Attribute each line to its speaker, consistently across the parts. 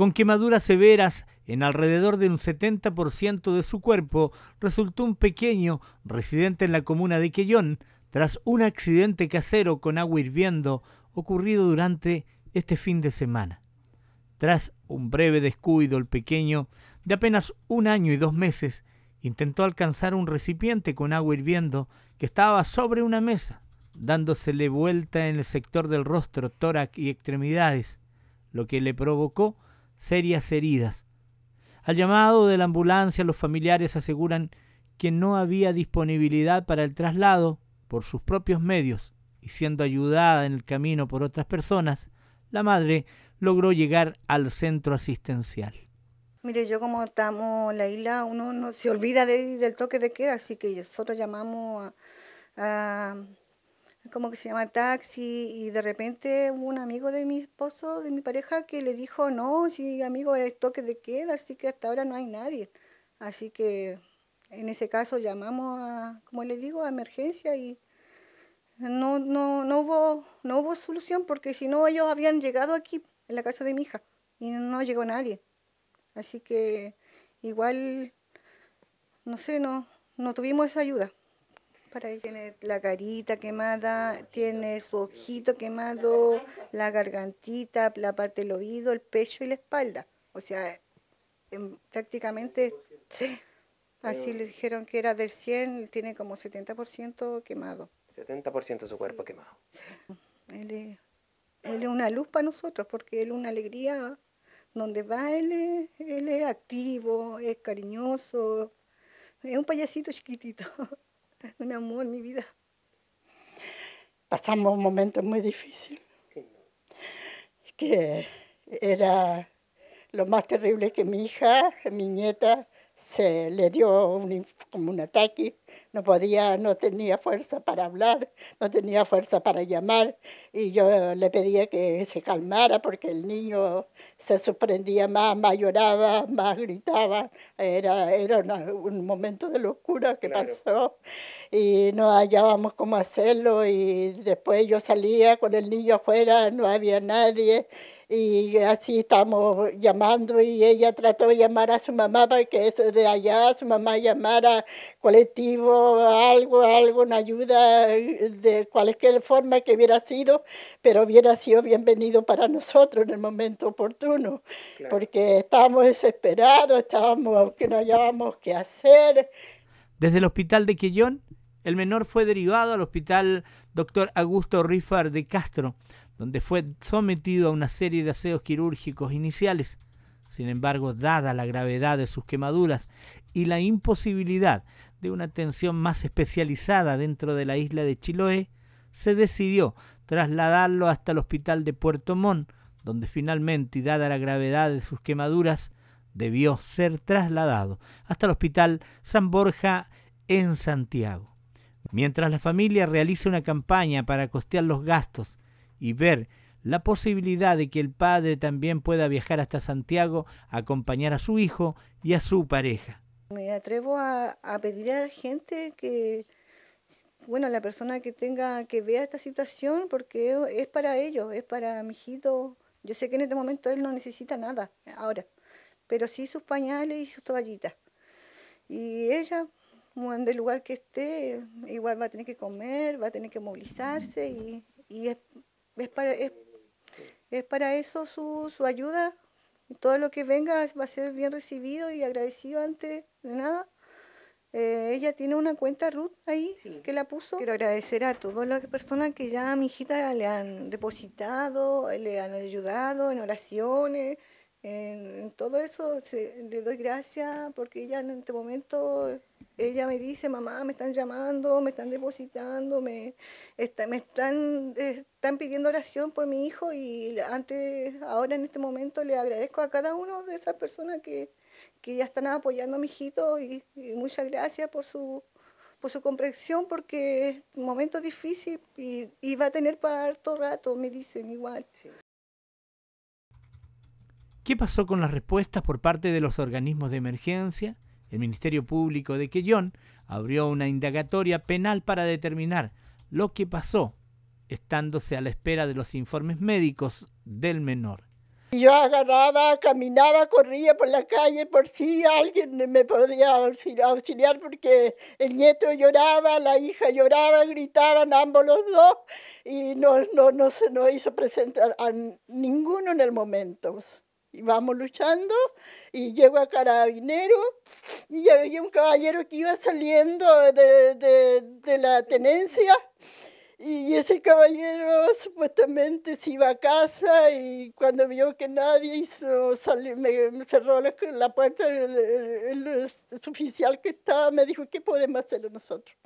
Speaker 1: con quemaduras severas en alrededor de un 70% de su cuerpo, resultó un pequeño residente en la comuna de Quellón tras un accidente casero con agua hirviendo ocurrido durante este fin de semana. Tras un breve descuido, el pequeño, de apenas un año y dos meses, intentó alcanzar un recipiente con agua hirviendo que estaba sobre una mesa, dándosele vuelta en el sector del rostro, tórax y extremidades, lo que le provocó serias heridas. Al llamado de la ambulancia los familiares aseguran que no había disponibilidad para el traslado por sus propios medios y siendo ayudada en el camino por otras personas, la madre logró llegar al centro asistencial.
Speaker 2: Mire, yo como estamos en la isla, uno no se olvida del toque de queda, así que nosotros llamamos a como que se llama taxi y de repente hubo un amigo de mi esposo, de mi pareja, que le dijo, no, si amigo es toque de queda, así que hasta ahora no hay nadie. Así que en ese caso llamamos a, como le digo, a emergencia y no, no, no, hubo, no hubo solución porque si no ellos habían llegado aquí, en la casa de mi hija, y no llegó nadie. Así que igual, no sé, no, no tuvimos esa ayuda. Para él Tiene la carita quemada, tiene su ojito quemado, la gargantita, la parte del oído, el pecho y la espalda. O sea, em, prácticamente, así le dijeron que era del 100, tiene como 70% quemado.
Speaker 1: 70% de su cuerpo quemado.
Speaker 2: Él es, una luz para nosotros, porque él es una alegría. Donde va, él es, él es activo, es cariñoso. Es un payasito chiquitito. un amor, mi vida.
Speaker 3: Pasamos un momento muy difícil. Que era lo más terrible que mi hija, mi nieta, se le dio un, como un ataque, no podía, no tenía fuerza para hablar, no tenía fuerza para llamar y yo le pedía que se calmara porque el niño se sorprendía más, más lloraba, más gritaba, era, era un momento de locura que pasó y no hallábamos cómo hacerlo y después yo salía con el niño afuera, no había nadie y así estamos llamando y ella trató de llamar a su mamá para que eso de allá su mamá llamara colectivo, algo, algo, una ayuda de cualquier forma que hubiera sido, pero hubiera sido bienvenido para nosotros en el momento oportuno, porque estábamos desesperados, estábamos que no hallábamos qué
Speaker 1: hacer. Desde el hospital de Quillón, el menor fue derivado al hospital doctor Augusto Rifar de Castro, donde fue sometido a una serie de aseos quirúrgicos iniciales. Sin embargo, dada la gravedad de sus quemaduras y la imposibilidad de una atención más especializada dentro de la isla de Chiloé, se decidió trasladarlo hasta el hospital de Puerto Montt, donde finalmente, dada la gravedad de sus quemaduras, debió ser trasladado hasta el hospital San Borja en Santiago. Mientras la familia realiza una campaña para costear los gastos y ver la posibilidad de que el padre también pueda viajar hasta Santiago a acompañar a su hijo y a su pareja.
Speaker 2: Me atrevo a, pedir a la gente que, bueno, la persona que tenga, que vea esta situación, porque es para ellos, es para mi hijito. Yo sé que en este momento él no necesita nada ahora, pero sí sus pañales y sus toallitas. Y ella, en el lugar que esté, igual va a tener que comer, va a tener que movilizarse y, es, para... Es es para eso su, ayuda. Todo lo que venga va a ser bien recibido y agradecido antes de nada. Eh, ella tiene una cuenta Ruth ahí que la puso. Quiero agradecer a todas las personas que ya a mi hijita le han depositado, le han ayudado en oraciones, en, todo eso. le doy gracias porque ella en este momento ella me dice, mamá, me están llamando, me están depositando, me, están, están pidiendo oración por mi hijo y antes, ahora en este momento le agradezco a cada una de esas personas que, que ya están apoyando a mi hijito y, muchas gracias por su, comprensión porque es un momento difícil y, va a tener para harto rato, me dicen igual.
Speaker 1: ¿Qué pasó con las respuestas por parte de los organismos de emergencia? El Ministerio Público de Quellón abrió una indagatoria penal para determinar lo que pasó, estándose a la espera de los informes médicos del menor.
Speaker 3: Yo agarraba, caminaba, corría por la calle por si alguien me podía auxiliar porque el nieto lloraba, la hija lloraba, gritaban ambos los dos y no, se nos hizo presentar a ninguno en el momento. Y vamos luchando y llego a carabinero y había un caballero que iba saliendo de, la tenencia y ese caballero supuestamente se iba a casa y cuando vio que nadie hizo, salir, me, cerró la, puerta, el, el, el, oficial que estaba me dijo, ¿qué podemos hacer nosotros?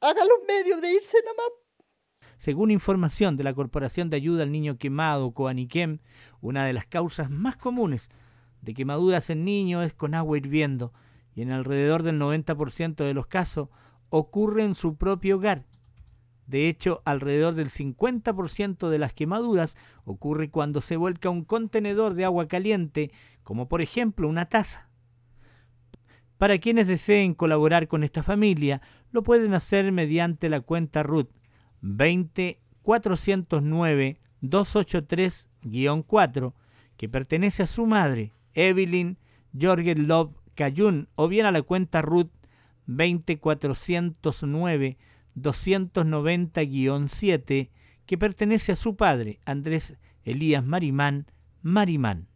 Speaker 3: Hágalo los medios de irse nomás.
Speaker 1: Según información de la Corporación de Ayuda al Niño Quemado, Coaniquem, una de las causas más comunes de quemaduras en niños es con agua hirviendo y en alrededor del 90% de los casos ocurre en su propio hogar. De hecho, alrededor del 50% de las quemaduras ocurre cuando se vuelca un contenedor de agua caliente, como por ejemplo una taza. Para quienes deseen colaborar con esta familia, lo pueden hacer mediante la cuenta RUT 409 283 4 que pertenece a su madre, Evelyn Jorgen Love Cayún o bien a la cuenta RUT 20409 290-7 que pertenece a su padre, Andrés Elías Marimán Marimán.